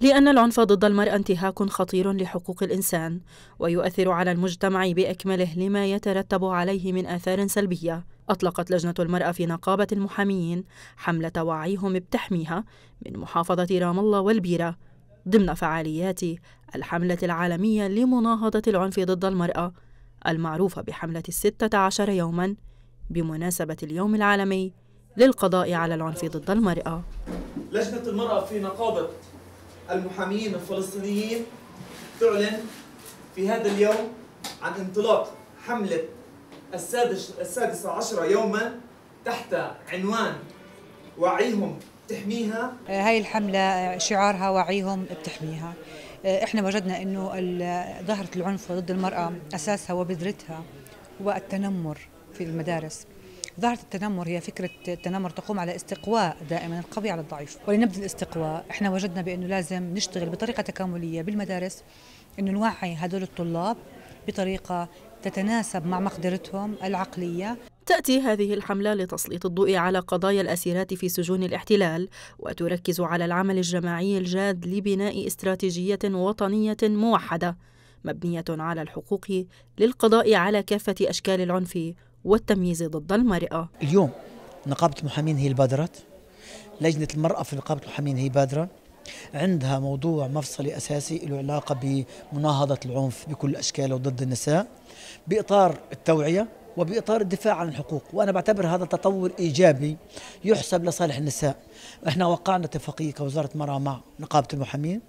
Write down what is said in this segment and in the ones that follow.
لأن العنف ضد المرأة انتهاك خطير لحقوق الإنسان ويؤثر على المجتمع بأكمله لما يترتب عليه من آثار سلبية أطلقت لجنة المرأة في نقابة المحاميين حملة وعيهم بتحميها من محافظة رام الله والبيرة ضمن فعاليات الحملة العالمية لمناهضة العنف ضد المرأة المعروفة بحملة الستة عشر يوما بمناسبة اليوم العالمي للقضاء على العنف ضد المرأة لجنة المرأة في نقابة المحاميين الفلسطينيين تعلن في هذا اليوم عن انطلاق حملة السادس السادسة عشرة يوما تحت عنوان وعيهم بتحميها آه، هاي الحملة آه، شعارها وعيهم بتحميها آه، احنا وجدنا انه ظاهرة العنف ضد المرأة اساسها وبذرتها هو التنمر في المدارس ظاهرة التنمر هي فكرة التنمر تقوم على استقواء دائما القوي على الضعيف ولنبذ الاستقواء احنا وجدنا بأنه لازم نشتغل بطريقة تكاملية بالمدارس أنه نوعي هدول الطلاب بطريقة تتناسب مع مقدرتهم العقلية تأتي هذه الحملة لتسليط الضوء على قضايا الأسيرات في سجون الاحتلال وتركز على العمل الجماعي الجاد لبناء استراتيجية وطنية موحدة مبنية على الحقوق للقضاء على كافة أشكال العنف والتمييز ضد المرأة اليوم نقابة المحامين هي البادرات لجنة المرأة في نقابة المحامين هي بادرة عندها موضوع مفصلي أساسي له علاقة بمناهضة العنف بكل أشكاله ضد النساء بإطار التوعية وبإطار الدفاع عن الحقوق وأنا بعتبر هذا تطور إيجابي يحسب لصالح النساء احنا وقعنا اتفاقية كوزارة مرأة مع نقابة المحامين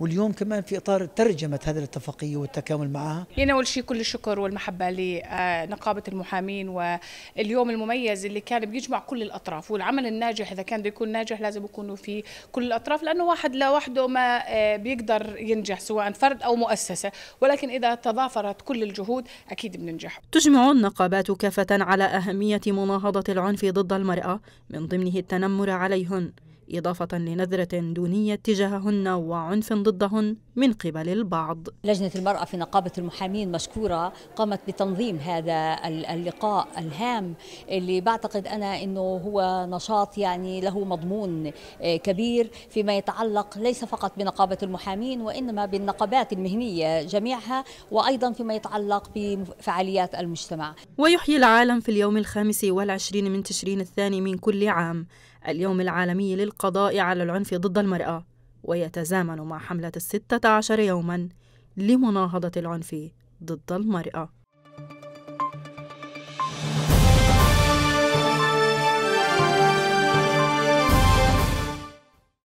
واليوم كمان في إطار ترجمة هذه الاتفاقية والتكامل معها لنا أول شيء كل الشكر والمحبة لنقابة المحامين واليوم المميز اللي كان بيجمع كل الأطراف والعمل الناجح إذا كان بده يكون ناجح لازم يكونوا في كل الأطراف لأنه واحد لوحده ما آه، بيقدر ينجح سواء فرد أو مؤسسة ولكن إذا تضافرت كل الجهود أكيد بننجح تجمع النقابة الخطابات كافة على أهمية مناهضة العنف ضد المرأة من ضمنه التنمر عليهن إضافة لنذرة دونية تجاههن وعنف ضدهن من قبل البعض لجنة المرأة في نقابة المحامين مشكورة قامت بتنظيم هذا اللقاء الهام اللي بعتقد أنا أنه هو نشاط يعني له مضمون آه، كبير فيما يتعلق ليس فقط بنقابة المحامين وإنما بالنقابات المهنية جميعها وأيضا فيما يتعلق بفعاليات المجتمع ويحيي العالم في اليوم الخامس والعشرين من تشرين الثاني من كل عام اليوم العالمي للقضاء على العنف ضد المرأة ويتزامن مع حملة الستة عشر يوما لمناهضة العنف ضد المرأة